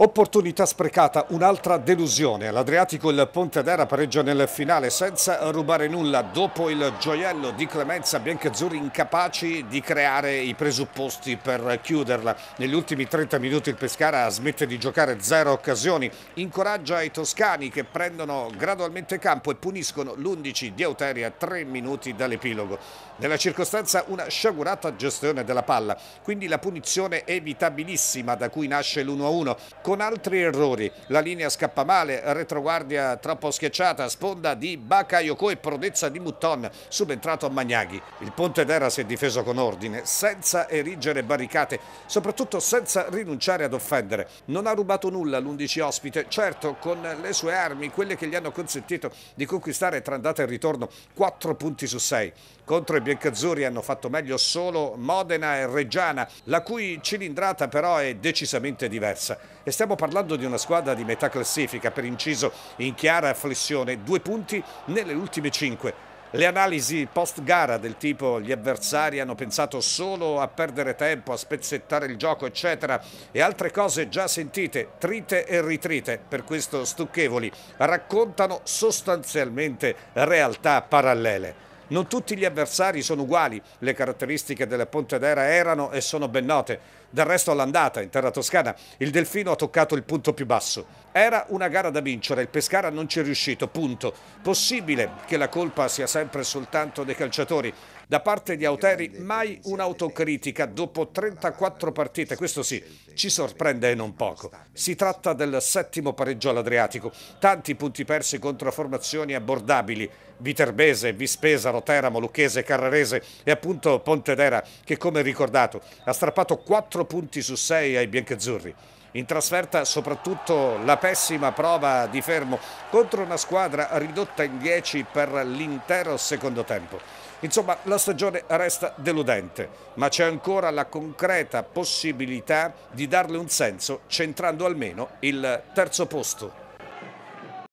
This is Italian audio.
Opportunità sprecata, un'altra delusione. All'Adriatico il Pontedera pareggia nel finale senza rubare nulla dopo il gioiello di Clemenza Biancazzurri incapaci di creare i presupposti per chiuderla. Negli ultimi 30 minuti il Pescara smette di giocare zero occasioni, incoraggia i toscani che prendono gradualmente campo e puniscono l'11 di Auteri a 3 minuti dall'epilogo. Nella circostanza una sciagurata gestione della palla, quindi la punizione evitabilissima da cui nasce l'1-1 con altri errori. La linea scappa male, retroguardia troppo schiacciata, sponda di Bakayoko e prodezza di Mutton, subentrato a Magnaghi. Il ponte d'era si è difeso con ordine, senza erigere barricate, soprattutto senza rinunciare ad offendere. Non ha rubato nulla l'11 ospite, certo con le sue armi, quelle che gli hanno consentito di conquistare tra andata e ritorno 4 punti su 6. Contro i biancazzurri hanno fatto meglio solo Modena e Reggiana, la cui cilindrata però è decisamente diversa. È stiamo parlando di una squadra di metà classifica, per inciso in chiara flessione, due punti nelle ultime cinque. Le analisi post gara del tipo gli avversari hanno pensato solo a perdere tempo, a spezzettare il gioco, eccetera, e altre cose già sentite, trite e ritrite, per questo stucchevoli, raccontano sostanzialmente realtà parallele. Non tutti gli avversari sono uguali, le caratteristiche delle Pontedera erano e sono ben note. Del resto all'andata, in terra toscana, il Delfino ha toccato il punto più basso. Era una gara da vincere, il Pescara non ci è riuscito, punto. Possibile che la colpa sia sempre soltanto dei calciatori. Da parte di Auteri mai un'autocritica eh, dopo 34 eh, partite, questo sì, ci sorprende e non poco. Si tratta del settimo pareggio all'Adriatico, tanti punti persi contro formazioni abbordabili, Viterbese, Vispesaro, Teramo, Lucchese, Carrarese e appunto Pontedera che come ricordato ha strappato 4 punti su 6 ai biancazzurri in trasferta soprattutto la pessima prova di fermo contro una squadra ridotta in 10 per l'intero secondo tempo. Insomma, la stagione resta deludente, ma c'è ancora la concreta possibilità di darle un senso centrando almeno il terzo posto.